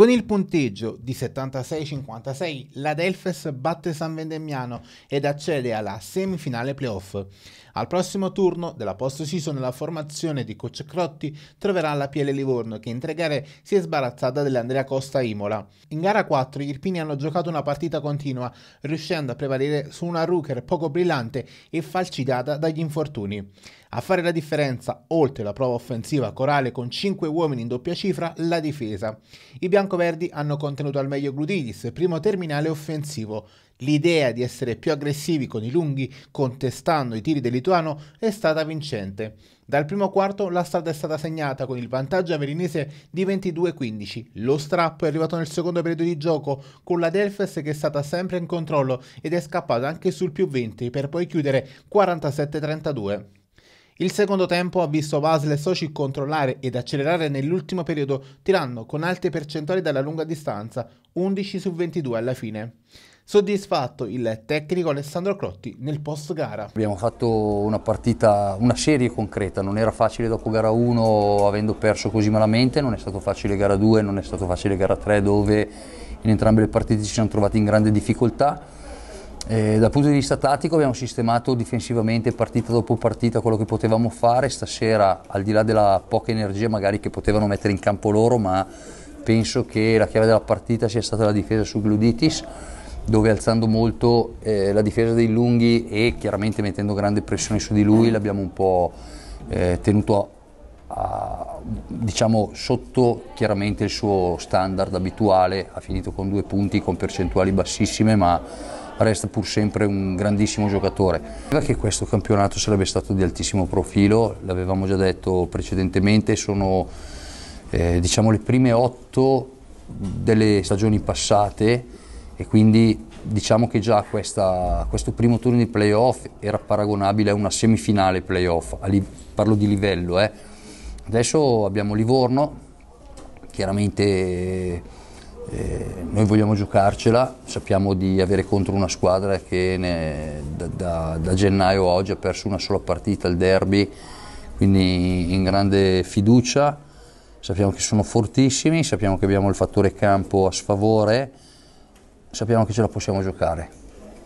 Con il punteggio di 76-56 la Delfes batte San Vendemiano ed accede alla semifinale playoff. Al prossimo turno della post-season la formazione di Coach Crotti troverà la Piele Livorno che in tre gare si è sbarazzata dell'Andrea Costa Imola. In gara 4 gli Irpini hanno giocato una partita continua riuscendo a prevalere su una Rooker poco brillante e falcidata dagli infortuni. A fare la differenza, oltre la prova offensiva corale con 5 uomini in doppia cifra, la difesa. I bianchi biancoverdi hanno contenuto al meglio Glutidis, primo terminale offensivo. L'idea di essere più aggressivi con i lunghi, contestando i tiri del lituano, è stata vincente. Dal primo quarto la strada è stata segnata con il vantaggio averinese di 22-15. Lo strappo è arrivato nel secondo periodo di gioco con la Delfes che è stata sempre in controllo ed è scappata anche sul più 20 per poi chiudere 47-32. Il secondo tempo ha visto Vasle e Soci controllare ed accelerare nell'ultimo periodo, tirando con alte percentuali dalla lunga distanza, 11 su 22 alla fine. Soddisfatto il tecnico Alessandro Crotti nel post gara. Abbiamo fatto una partita, una serie concreta, non era facile dopo gara 1 avendo perso così malamente, non è stato facile gara 2, non è stato facile gara 3 dove in entrambe le partite ci siamo trovati in grande difficoltà eh, dal punto di vista tattico abbiamo sistemato difensivamente partita dopo partita quello che potevamo fare, stasera al di là della poca energia magari che potevano mettere in campo loro, ma penso che la chiave della partita sia stata la difesa su Gluditis dove alzando molto eh, la difesa dei lunghi e chiaramente mettendo grande pressione su di lui l'abbiamo un po' eh, tenuto a, a, diciamo sotto chiaramente il suo standard abituale, ha finito con due punti con percentuali bassissime ma resta pur sempre un grandissimo giocatore. Che questo campionato sarebbe stato di altissimo profilo, l'avevamo già detto precedentemente, sono eh, diciamo, le prime otto delle stagioni passate e quindi diciamo che già questa, questo primo turno di playoff era paragonabile a una semifinale playoff, parlo di livello. Eh. Adesso abbiamo Livorno, chiaramente noi vogliamo giocarcela, sappiamo di avere contro una squadra che ne, da, da, da gennaio a oggi ha perso una sola partita, il derby, quindi in grande fiducia, sappiamo che sono fortissimi, sappiamo che abbiamo il fattore campo a sfavore, sappiamo che ce la possiamo giocare.